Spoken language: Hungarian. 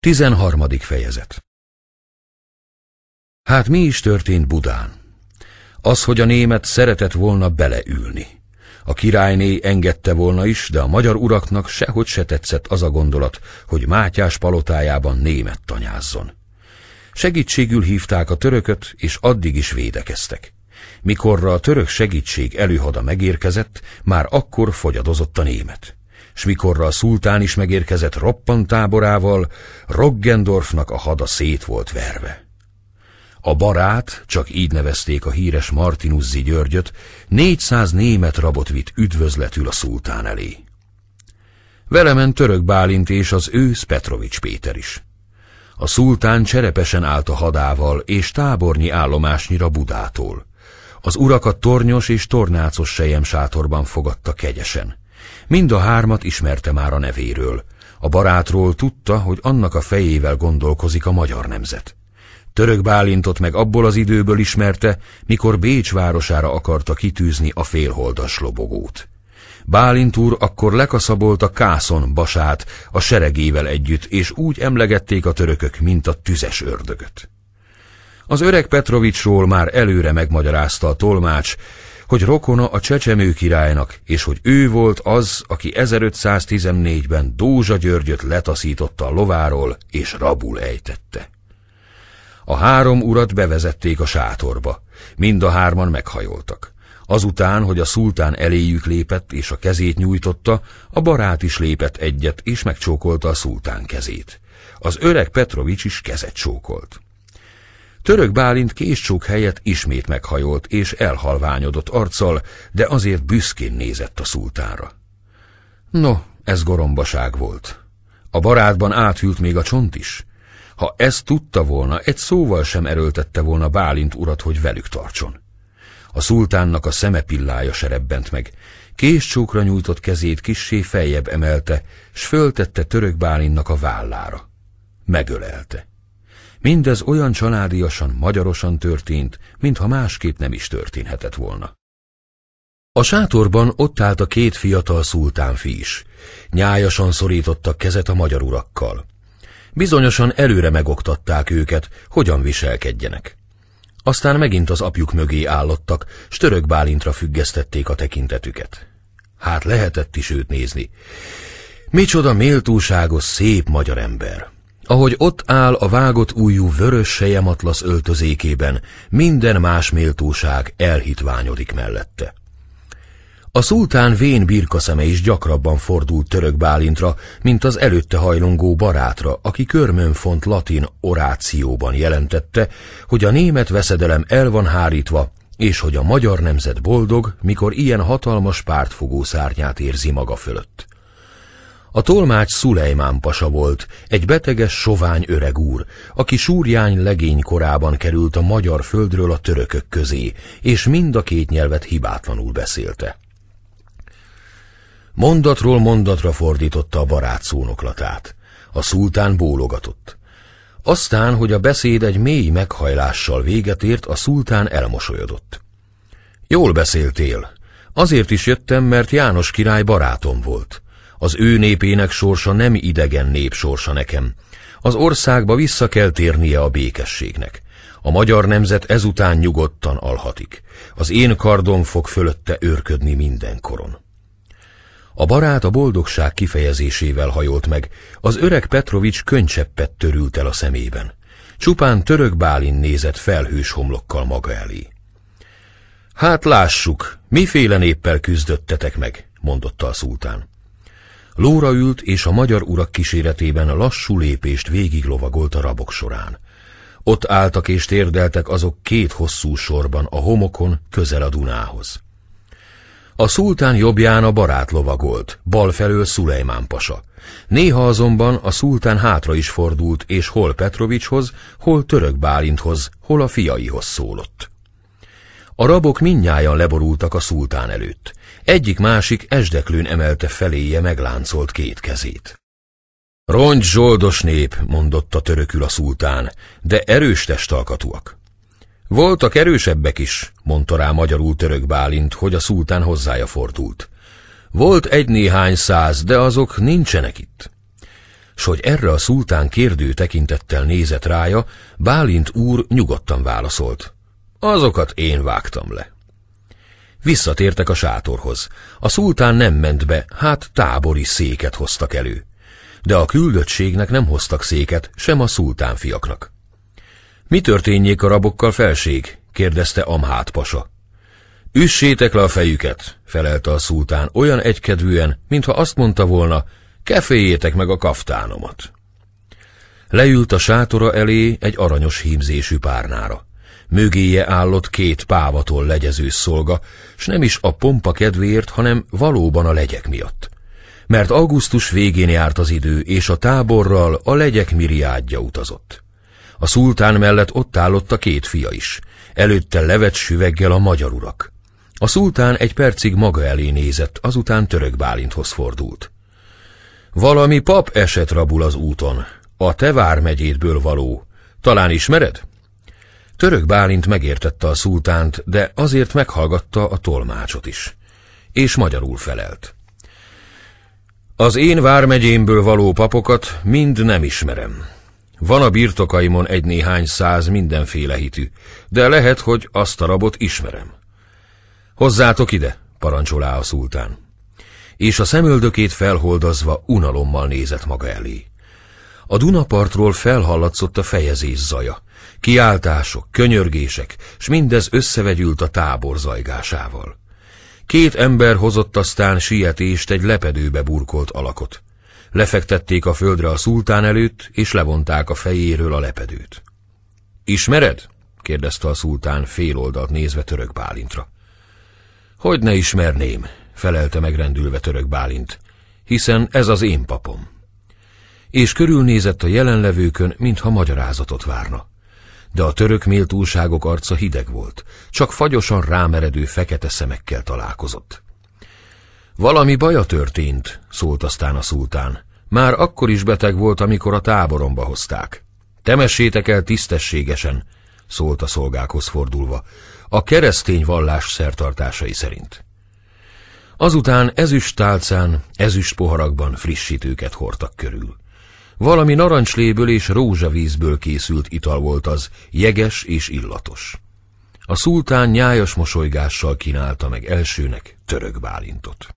13. fejezet Hát mi is történt Budán? Az, hogy a német szeretett volna beleülni. A királyné engedte volna is, de a magyar uraknak sehogy se tetszett az a gondolat, hogy Mátyás palotájában német tanyázzon. Segítségül hívták a törököt, és addig is védekeztek. Mikorra a török segítség előhada megérkezett, már akkor fogyadozott a német s mikorra a szultán is megérkezett roppantáborával, Roggendorfnak a hada szét volt verve. A barát, csak így nevezték a híres Martinuszi Györgyöt, 400 német rabot vitt üdvözletül a szultán elé. Velemen ment török Bálint és az ősz Petrovics Péter is. A szultán cserepesen állt a hadával és tábornyi állomásnyira Budától. Az urakat tornyos és tornácos sejem sátorban fogadta kegyesen. Mind a hármat ismerte már a nevéről. A barátról tudta, hogy annak a fejével gondolkozik a magyar nemzet. Török Bálintot meg abból az időből ismerte, mikor Bécs városára akarta kitűzni a félholdas lobogót. Bálint úr akkor lekaszabolt a Kászon basát a seregével együtt, és úgy emlegették a törökök, mint a tüzes ördögöt. Az öreg Petrovicsról már előre megmagyarázta a tolmács, hogy rokona a csecsemő királynak, és hogy ő volt az, aki 1514-ben Dózsa Györgyöt letaszította a lováról és rabul ejtette. A három urat bevezették a sátorba, mind a hárman meghajoltak. Azután, hogy a szultán eléjük lépett és a kezét nyújtotta, a barát is lépett egyet és megcsókolta a szultán kezét. Az öreg Petrovics is kezet csókolt. Török Bálint késcsók helyett ismét meghajolt és elhalványodott arccal, de azért büszkén nézett a szultára. No, ez gorombaság volt. A barátban áthűlt még a csont is. Ha ezt tudta volna, egy szóval sem erőltette volna Bálint urat, hogy velük tartson. A szultánnak a szeme pillája serebbent meg. Késcsókra nyújtott kezét kissé feljebb emelte, s föltette török Bálinnak a vállára. Megölelte. Mindez olyan családiasan, magyarosan történt, mintha másképp nem is történhetett volna. A sátorban ott állt a két fiatal szultánfi is. Nyájasan szorítottak kezet a magyar urakkal. Bizonyosan előre megoktatták őket, hogyan viselkedjenek. Aztán megint az apjuk mögé állottak, s török Bálintra függesztették a tekintetüket. Hát lehetett is őt nézni. Micsoda méltóságos, szép magyar ember! ahogy ott áll a vágott újú vörös sejematlasz öltözékében, minden más méltóság elhitványodik mellette. A szultán vén birkaszeme is gyakrabban fordult török Bálintra, mint az előtte hajlongó barátra, aki körmönfont latin orációban jelentette, hogy a német veszedelem el van hárítva, és hogy a magyar nemzet boldog, mikor ilyen hatalmas pártfogó szárnyát érzi maga fölött. A tolmács Szulejmán pasa volt, egy beteges, sovány öreg úr, aki súrjány legény korában került a magyar földről a törökök közé, és mind a két nyelvet hibátlanul beszélte. Mondatról mondatra fordította a barát szónoklatát. A szultán bólogatott. Aztán, hogy a beszéd egy mély meghajlással véget ért, a szultán elmosolyodott. Jól beszéltél. Azért is jöttem, mert János király barátom volt. Az ő népének sorsa nem idegen nép sorsa nekem. Az országba vissza kell térnie a békességnek. A magyar nemzet ezután nyugodtan alhatik. Az én kardom fog fölötte őrködni mindenkoron. A barát a boldogság kifejezésével hajolt meg, az öreg Petrovics könycseppet törült el a szemében. Csupán török Bálin nézett felhős homlokkal maga elé. Hát lássuk, miféle néppel küzdöttetek meg, mondotta a szultán. Lóra ült, és a magyar urak kíséretében lassú lépést végiglovagolt a rabok során. Ott álltak és térdeltek azok két hosszú sorban a homokon, közel a Dunához. A szultán jobbján a barát lovagolt, bal felől Szulejmán pasa. Néha azonban a szultán hátra is fordult, és hol Petrovicshoz, hol Török Bálinthoz, hol a fiaihoz szólott. A rabok mindnyájan leborultak a szultán előtt. Egyik-másik esdeklőn emelte feléje megláncolt két kezét. Rongy zsoldos nép, mondotta törökül a szultán, de erős testalkatúak. Voltak erősebbek is, mondta rá magyarul török Bálint, hogy a szultán hozzája fordult. Volt egy-néhány száz, de azok nincsenek itt. S hogy erre a szultán kérdő tekintettel nézett rája, Bálint úr nyugodtan válaszolt. Azokat én vágtam le. Visszatértek a sátorhoz. A szultán nem ment be, hát tábori széket hoztak elő. De a küldöttségnek nem hoztak széket, sem a szultán fiaknak. Mi történjék a rabokkal, felség? kérdezte Amhát pasa. Üssétek le a fejüket, felelte a szultán olyan egykedvűen, mintha azt mondta volna, keféljétek meg a kaftánomat. Leült a sátora elé egy aranyos hímzésű párnára mögéje állott két pávatól legyező szolga, s nem is a pompa kedvéért, hanem valóban a legyek miatt. Mert augusztus végén járt az idő, és a táborral a legyek miriádja utazott. A szultán mellett ott állott a két fia is, előtte levet süveggel a magyar urak. A szultán egy percig maga elé nézett, azután török Bálinthoz fordult. Valami pap esett rabul az úton, a te vármegyétből való. Talán ismered? Török Bálint megértette a szultánt, de azért meghallgatta a tolmácsot is. És magyarul felelt. Az én vármegyémből való papokat mind nem ismerem. Van a birtokaimon egy-néhány száz mindenféle hitű, de lehet, hogy azt a rabot ismerem. Hozzátok ide, parancsolá a szultán. És a szemöldökét felholdazva unalommal nézett maga elé. A Dunapartról felhallatszott a fejezés zaja, Kiáltások, könyörgések, s mindez összevegyült a tábor zajgásával. Két ember hozott aztán sietést egy lepedőbe burkolt alakot. Lefektették a földre a szultán előtt, és levonták a fejéről a lepedőt. Ismered? kérdezte a szultán féloldalt nézve török Bálintra. Hogy ne ismerném, felelte megrendülve török Bálint, hiszen ez az én papom. És körülnézett a jelenlevőkön, mintha magyarázatot várna de a török méltóságok arca hideg volt, csak fagyosan rámeredő fekete szemekkel találkozott. Valami baja történt, szólt aztán a szultán. Már akkor is beteg volt, amikor a táboromba hozták. Temessétek el tisztességesen, szólt a szolgákhoz fordulva, a keresztény vallás szertartásai szerint. Azután ezüst tálcán, ezüst poharakban frissítőket hordtak körül. Valami narancsléből és rózsavízből készült ital volt az, jeges és illatos. A szultán nyájas mosolygással kínálta meg elsőnek török bálintot.